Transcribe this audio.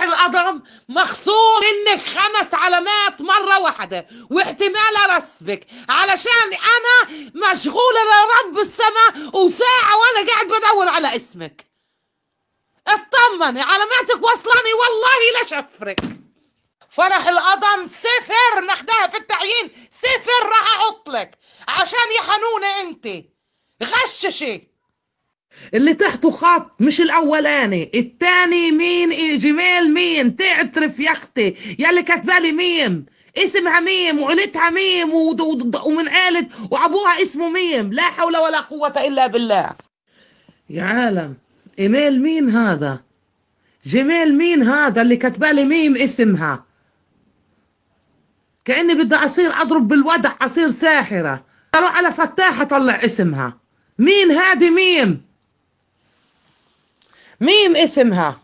جرح القدم مخصوم منك خمس علامات مرة واحدة واحتمال أرسبك علشان أنا مشغولة لرب السماء وساعة وأنا قاعد بدور على اسمك اطمني علاماتك وصلاني والله لشفرك فرح الأضم صفر نخدها في التعيين صفر راح لك عشان يا حنونه انت غششي اللي تحته خط مش الاولاني التاني مين مين تعترف يا اختي يلي كاتبه لي ميم اسمها ميم وعيلتها ميم ومن عيلة وابوها اسمه ميم لا حول ولا قوة الا بالله يا عالم ايميل مين هذا جيميل مين هذا اللي كاتبه لي ميم اسمها كاني بدي اصير اضرب بالودع اصير ساحره اروح على فتاحه اطلع اسمها مين هادي ميم ميم اسمها